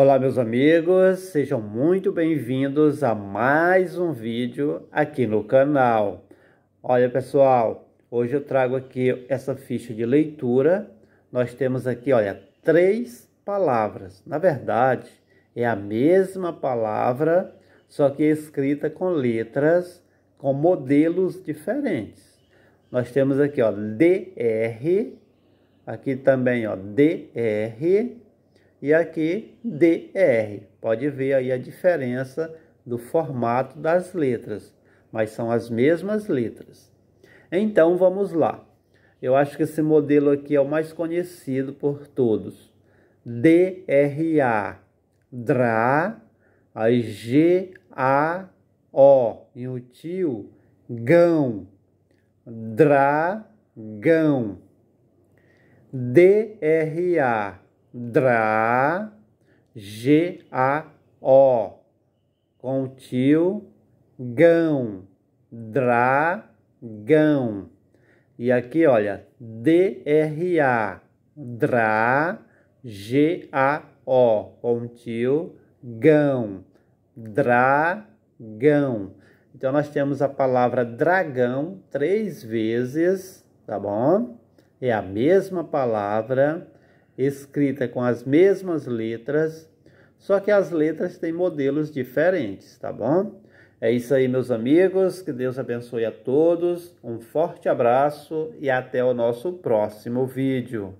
Olá meus amigos, sejam muito bem-vindos a mais um vídeo aqui no canal. Olha pessoal, hoje eu trago aqui essa ficha de leitura. Nós temos aqui, olha, três palavras. Na verdade, é a mesma palavra, só que é escrita com letras, com modelos diferentes. Nós temos aqui, ó, DR, aqui também, ó, DR, e aqui DR. Pode ver aí a diferença do formato das letras, mas são as mesmas letras. Então vamos lá. Eu acho que esse modelo aqui é o mais conhecido por todos. DRA, DRA, aí G-A-O, inútil, GÃO, DRAGÃO, DRA, Dra, G-A-O, com tio, gão, dragão. E aqui, olha, D-R-A, dra, G-A-O, com tio, gão, dragão. Então, nós temos a palavra dragão três vezes, tá bom? É a mesma palavra escrita com as mesmas letras, só que as letras têm modelos diferentes, tá bom? É isso aí, meus amigos. Que Deus abençoe a todos. Um forte abraço e até o nosso próximo vídeo.